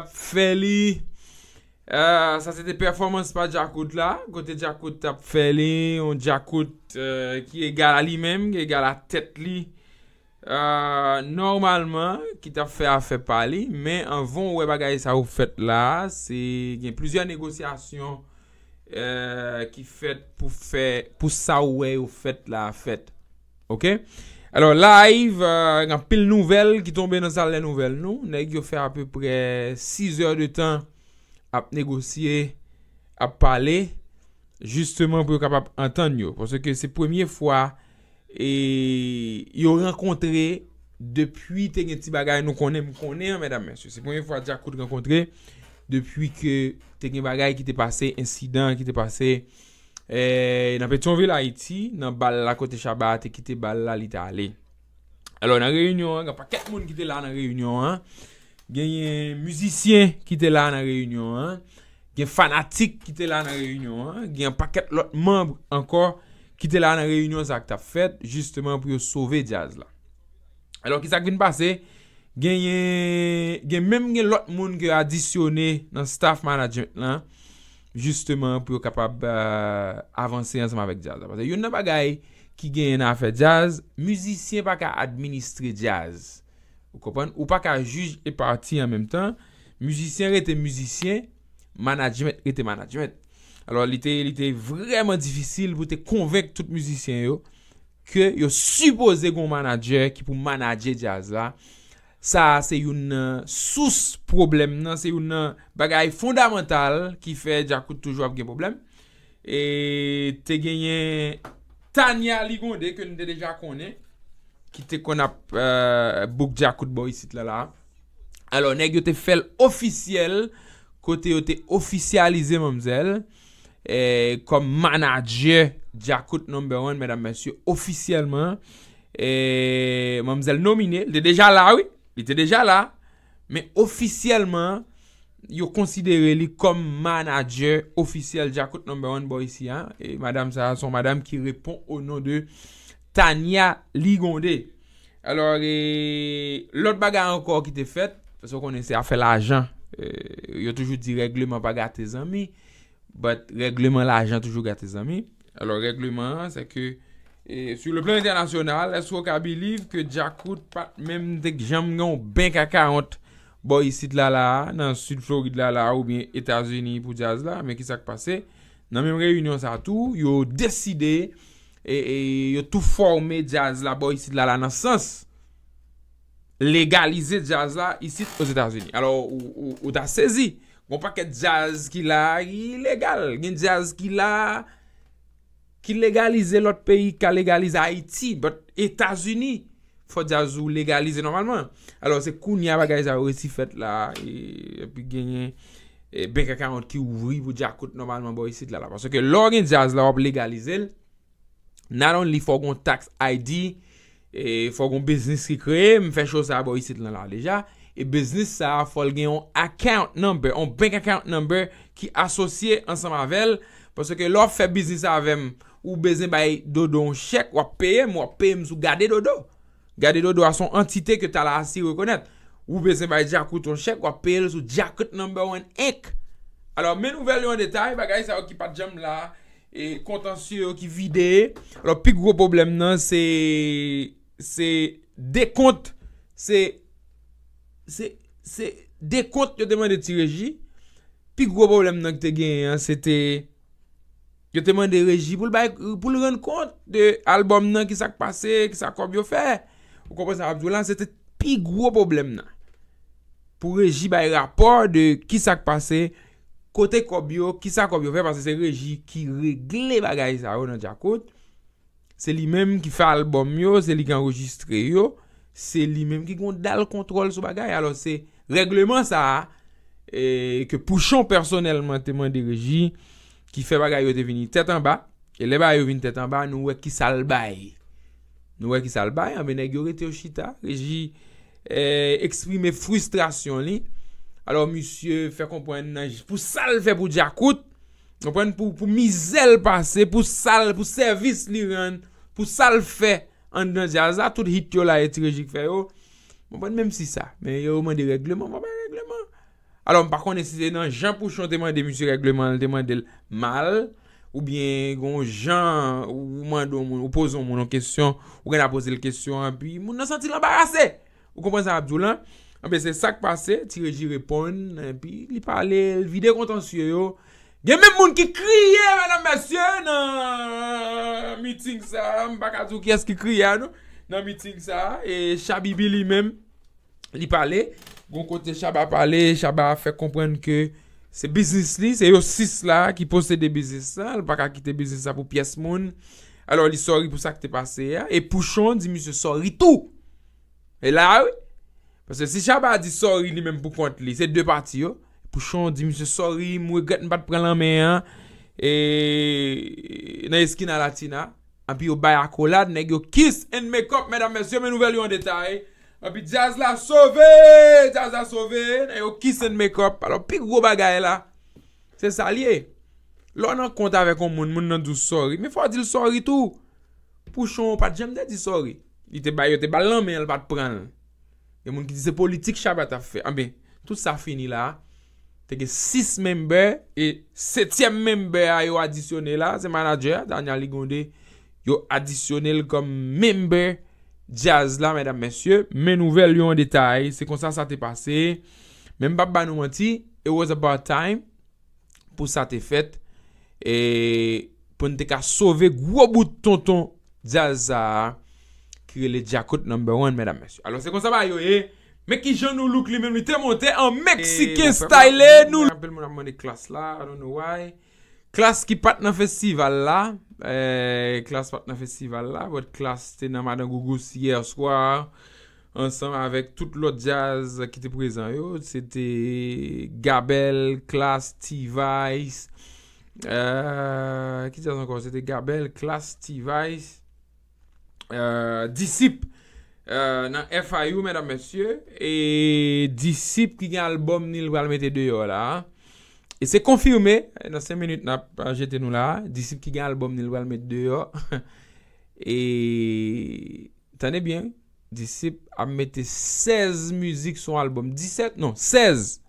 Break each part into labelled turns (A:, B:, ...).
A: Tap fè li, euh, sa se te performans pa jakout la, kote jakout tap fè li, ou jakout euh, ki egal a li menm, ki egal a tèt li, euh, normalman ki tap fè a fè pa li, men an von wè bagay sa ou fèt la, se gen plizyon negosyasyon ki fèt pou sa wè ou fèt la fèt, ok? Alors live, euh, yon pil nouvel ki tombe nan sal la nouvel nou. Nèk yo fè a peu pre 6 or de tan ap negosye, ap pale. Justement pou yo kapap antan yo. Pwosè ke se premiye fwa, yo renkontre depuy te gen ti bagay nou konen mwen konen mwen damens. Se premiye fwa di akout renkontre depuy ke te gen bagay ki te pase, insidan ki te pase... E, nan pe tonve la iti, nan bal la kote shabate ki te bal la lita ale. Elo, nan reyonyon, eh, gen paket moun ki te lan nan reyonyon, an. Eh. Gen yon muzisyen ki te lan nan reyonyon, an. Gen fanatik ki te lan nan reyonyon, an. Gen paket lot moun ankor ki te lan nan reyonyon sa ki ta fet, justeman pou yo sove jazz la. Elo, ki sak vin pase, gen yon, gen menm gen lot moun ki adisyone nan staff manajment la, an. Justeman pou euh, yo kapab avanse yon seman vek jaz. Yo nan bagay ki gen yon afe jaz, muzisyen pa ka administre jaz. Ou pa ka juj e parti an menm tan, muzisyen rete muzisyen, manajimet rete manajimet. Alo li te vreman difisil pou te konvek tout muzisyen yo, ke yo supose kon manajer ki pou manaje jaz la, Sa se yon euh, souz problem nan, se yon euh, bagay fondamental ki fe jakout toujwa ap gen problem. E te genyen Tanya Ligonde ke nou de deja konen. Ki te kon ap euh, bouk jakout boy sit lala. Alo neg yo te fel ofisyel, kote yo te ofisyalize mamzèl. E kom manajer jakout number one, mèdam mèsyou, ofisyelman. E mamzèl nomine, lè deja la wè. Ite deja la Me ofisyeleman Yo konsidere li kom manager ofisyele Jakout number one boy si an Son madame ki repon o nou de Tanya Ligonde Alors Lout bagan ankor ki te fet Fesou konese a fe la jan Yo toujou di regleman baga te zami But regleman la jan toujou ga te zami Alors regleman se ke E Su le plan internasyonal, let's go ka believe ke Jakout pat menm dek jam yon bank akarent bo yisit lala nan sud florid lala ou bien Etats-Unis pou jazz la. Men ki sak pase, nan menm reunyon sa tou, yo deside e yo tou forme jazz la bo yisit lala nan sens legalize jazz la yisit os Etats-Unis. Alors ou ta sezi, yon pa ke jazz ki la yi legal, gen jazz ki la... ki legalize lot peyi ka legalize Haiti, but Etats-Unis, fò dja zou legalize normalman. Alors, se koun ya bagay zavou eti fèt la, epi e genye, e, bank account ki ouvri vò dja kout normalman bò eti sèd la la. Pwase ke lò gen dja zavou legalize l, not only fò gon tax ID, e, fò gon business ki kre, m fè chò sè a bò eti sèd la la deja, e business sa fò gen yon account number, yon bank account number, ki asosye ansan avèl, pwase ke lò fè business avèm, Ou bezen bay dodo an chek, wap payem, wap payem sou gade dodo. Gade dodo a son entite ke tala asi rekonet. Ou bezen bay jakout an chek, wap payem sou jakout number one ink. Alors, men nouvel yon detay, bagay sa wakipa jam la, e kontansye wakivide. Alors, pi gro problem nan, se, se, dekont, se, se, se, dekont yo teman de ti reji. Pi gro problem nan ki te gen, se te... yo teman de reji pou l bay pou l ren kont de albom nan ki sak pase, ki sak kob yo fe ou kompon sa abjou lan, se te pi gro problem nan pou reji bay rapor de ki sak pase, kote kob yo, ki sak kob yo fe parce se reji ki regle bagay sa ou nan jakot se li menm ki fe albom yo, se li ki enregistre yo se li menm ki kon dal kontrol sou bagay alo se regleman sa, eh, ke pouchon personelman teman de reji Ki fe bagay yo te vini tet an ba. E le bagay yo vini tet an ba. Nou wek ki sal bay. Nou wek ki sal bay. Anbe neg yore te o chita. Reji e, eksprime frustrasyon li. Alors monsye fe kompwen nan jis. Pou sal fe pou di akout. Kompwen pou mizel pase. Pou sal. Pou servis li ren. Pou sal fe. Anbe nan jasa. Tout hit yo la eti rejik fe yo. Mwen mwen mèm si sa. Men yo mwen de regleman mwen mèm. Alon pa kon nesite nan jan pou chan teman demisi regleman, teman del mal, ou bien gon jan ou poson moun an kesyon, ou gen apose l kesyon, api moun nan santi l ambarase. Ou kompon sa Abdoulan, api se sak pase, ti reji repon, api li pale, vide kontansiyo yo. Gen men moun ki kriye men an besye nan miting sa, m baka tou kyes ki kriye an nou, nan miting sa, e Shabibi li men li pale. Gon kote Chaba pale, Chaba fe komprende ke se biznis li, se yo sis la ki pose de biznis sa, al baka ki te biznis sa pou piyes moun. Alo li sori pou sa ki te pase ya, e pou chan di misyo sori tou. E la ou, pase si Chaba di sori li menm pou konte li, se de pati yo. Pou chan di misyo sori, mou e gret nan pat prelan men ya, e na eskina latina. An pi yo bayakolad, neg yo kiss and make up, mèdam mèsyo, mè nouvel yon detay. A pi Jazz la sove, Jazz la sove, nan yo kiss and make up, alo pi gro bagay la, se salye, lò nan kont avè kon moun, moun nan dou sori, me fwa di l sori tou, pouchon, pat jemde di sori, yote balan men l pat pran, yon moun ki dise politik chabat a fe, anbe, tout sa fini la, teke 6 member, e 7 member a yo adisyone la, se manager, Daniel Ligonde, yo adisyone l kom member, Mwen nouvel yon detay, se konsan sa te pase Mwen mbaba nou menti, it was about time Pou sa te fet E pou nte ka sove gwo bout tonton Jazza Kire le jacket number one, mwen mwen Alon se konsan ba yo e Mwen ki jan nou louk li men, mwen te monte an Meksike style Mwen apel mwen nan mwen de klas la, I don't know why Klas ki pat nan festival la Eh, klas Patna Festival la, vwot klas te nan Madangougou si ye aswara Ansem avèk tout lò jazz ki te prezen yo Sete Gabel, Klas, T-Vice eh, Kite jaz ankon, sete Gabel, Klas, T-Vice eh, Disip nan FIU mèdam mèsyè Disip ki gen albom ni lwal mète de yo la E se konfirme, nan 5 minute na jete nou la, Disip ki gen alboum ni lwa l met deyo. E tane bien, Disip a mette 16 müzik son alboum. 17, non, 16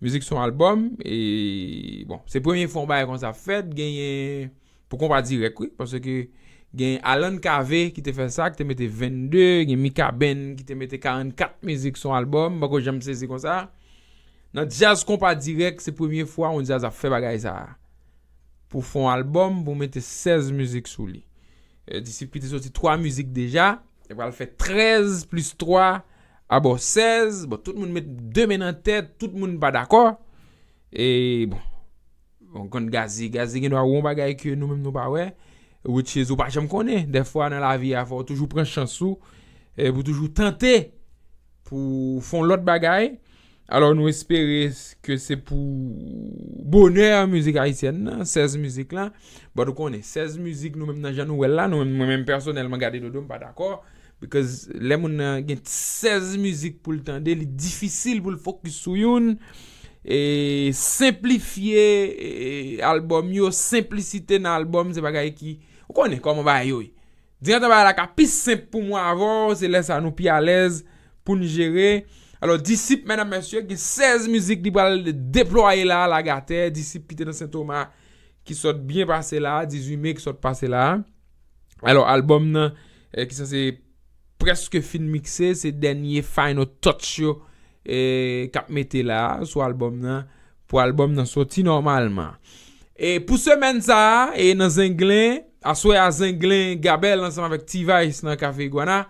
A: müzik son alboum. E bon, se premiye founbaye kon sa fèt, genye, pou kon pa direk wè, panse ki genye Alan KV ki te fè sa, ki te mette 22, genye Mika Ben ki te mette 44 müzik son alboum, bako jèm se si kon sa, Nan jaz kon pa direk se premiye fwa, on jaz a fe bagay sa. Po fon albom, pou mette 16 müzik sou li. Disipite soti 3 müzik deja, e bal fè 13 plus 3, a bo 16, bo tout moun mette 2 men an tèd, tout moun ba d'akor. E bon, kon gazi, gazi genwa woun bagay ki nou men nou bawe, wè tche zo bacham konè. Defwa nan la vi a fo, toujou pren chansou, e euh, bo toujou tante, pou fon lot bagay, alor nou espere se ke se pou bonèr müzik Haitienne nan, 16 müzik lan ba do konè 16 müzik nou mèm nan Janouella, nou mèm mèm personel man gade do do m pa d'akor because lè moun nan gen 16 euh, müzik pou l'tan de, li difisil pou l'fokus sou youn e simplifiye euh, albom yo, simplicite nan albom se bagay ki ou konè komon ba yoy direta ba la ka pis simple pou mwa avon, se lè sa nou pi alèz pou njere e Alo disip men a mersye ki 16 mizik li pal deploye la lagate. Disip ki te nan Saint-Thomas eh, ki sot bien pase la. 18 mek sot pase la. Alo albom nan ki sa se preske filmikse. Se denye final touch yo eh, kap mette la sou albom nan. Po albom nan soti normalman. E pou se men sa e nan Zinglin. A sou e a Zinglin Gabel nan seman vek Tiva yis nan Cafe Iguana.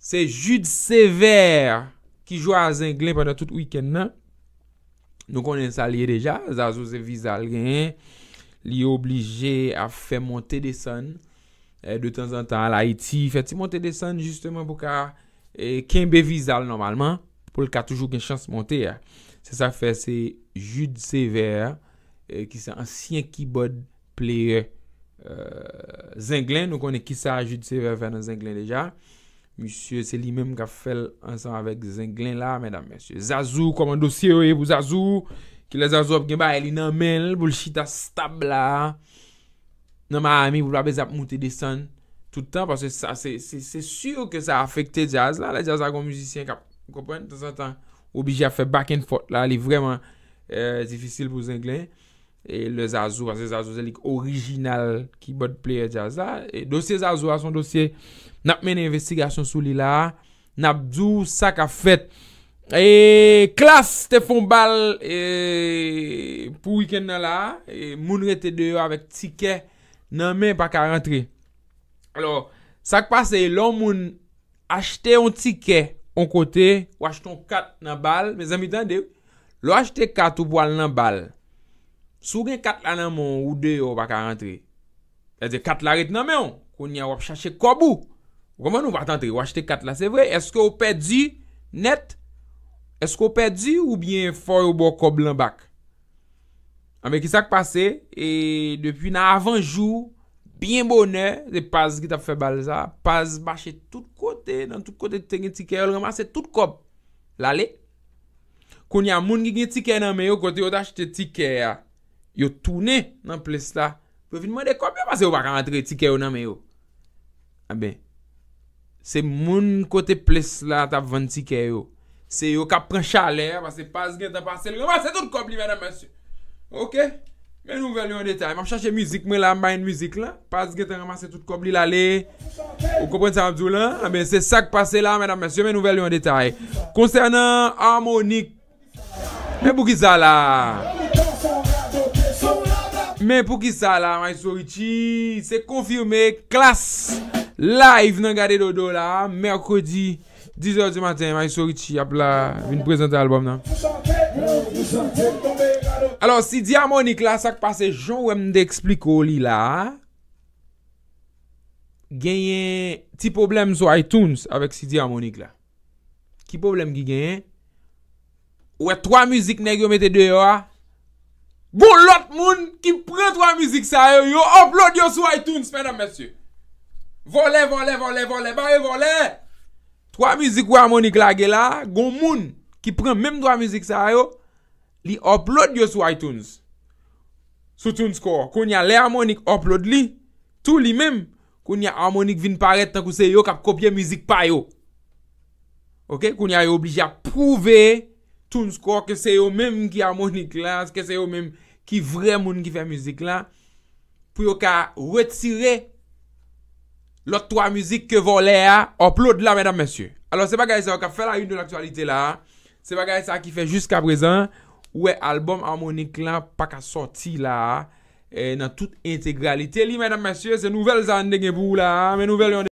A: Se jud sever. Ki jwa a Zenglen padan tout wiken nan Nou konen sa liye deja Zazo se vizal gen Liye oblije a fe monte de san eh, De tan zan tan a la iti Fe ti monte de san justemen pou ka eh, Ken be vizal normalman Pou le ka toujou gen chans monte Se sa fe se Jude Severs eh, Ki se ansyen keyboard player Zenglen Nou konen ki sa Jude Severs Fè nan Zenglen deja Monsye, se li menm ka fel ansan avek Zenglen la, menam monsye. Zazou, komando siye ouye pou Zazou, ki le Zazou ap genba, e li nan men, boulchita stab la. Nan ma ami, voula bez ap mouti desan toutan, parce sa, se sur ke sa afekte jazz la, la jazz agon mousisyen kap, mou kompwen, tan san tan, oubiji a fe back and forth la, li vreman euh, difisil pou Zenglen. E le zazou, an se zazou zelik orijinal Kibot player jazal e Dosye zazou an son dosye Nap men investigasyon sou li la Nap djou sak a fet Eee, klas te fon bal Eee, pou wiken nan la e Moun rete deyo avek tiket Nan men pa ka rentri Alo, sak pase Lo moun achete an tiket An kote, ou achete an kat nan bal Me zami dande Lo achete kat ou boal nan bal Sou gen kat la nan moun ou e de yo bak a rentre? Zade kat la ret nan mè yon? Kon yon wap chache kob ou? Waman nou bat rentre? Wap chete kat la? Se vre? Eske ou pe di net? Eske ou pe di ou bien foy ou bo kob lan bak? Ame kisa k pase? E depi nan avanjou, bien bonè, de paz ki ta fe balza, paz bashe tout kote, nan tout kote te gen tike yo, loma se tout kob. Lale? Kon yon moun gen tike nan mè yo, kote yo da chete tike yo. yo toune nan ples la, pou vin mwen de kop li, mwen mwen se yo baka mwen tre tike yo nan mwen yo, a ah ben, se moun kote ples la, ta vwant tike yo, se yo kap pran chale, mwen se pas gen ta pase, mwen mwen se tout kop li, mwen mwen se, ok, mwen nouvel yon detay, mwen mwen chache müzik mwen la, mwen mwen mwen müzik la, pas gen ta remase tout kop li la le, ou kompwen sa mwen djou la, a ah ben se sak pase la mwen mwen se, mwen nouvel yon detay, konsernan harmonik, mwen mwen mwen mwen mwen mwen mwen mwen Men pou ki sa la, Maysorichi, se konfirme, klas live nan gade dodo la, Merkodi, 10h di maten, Maysorichi ap la, vin prezente albom nan. Alors, CD Harmonic la, sak pase, joun wèm de eksplikou li la, genyen ti problem sou iTunes avèk CD Harmonic la. Ki problem ki genyen? Wè, 3 müzik negyo mette deyo a, Gon lot moun ki pren 3 mizik sa yo, yo upload yo sou iTunes, fè nan mèsyou. Vole, vole, vole, vole, ba yo vole. Vole, 3 mizik ou harmonik la ge la, gon moun ki pren mèm 3 mizik sa yo, li upload yo sou iTunes. Sou iTunes ko, koun ya le harmonik upload li, tou li mèm. Koun ya harmonik vin paret tan kouse yo kap kopye mizik pa yo. Ok, koun ya yo obligi ap prouve yo. Touns kwa ke se yo mèm ki harmonik lan, se ke se yo mèm ki vre moun ki fè müzik lan, pou yo ka retire lòt 3 müzik ke vò lè a, upload la mèdam mèsyè. Alors se pa gaya sa, yo ka fè la yu de l'aktualité lan, se pa gaya sa ki fè jusqu'a prezant, wè album harmonik lan, pa ka sorti lan, nan tout integralité li mèdam mèsyè, se nouvel zan de nye bou lan, mè nouvel yon de...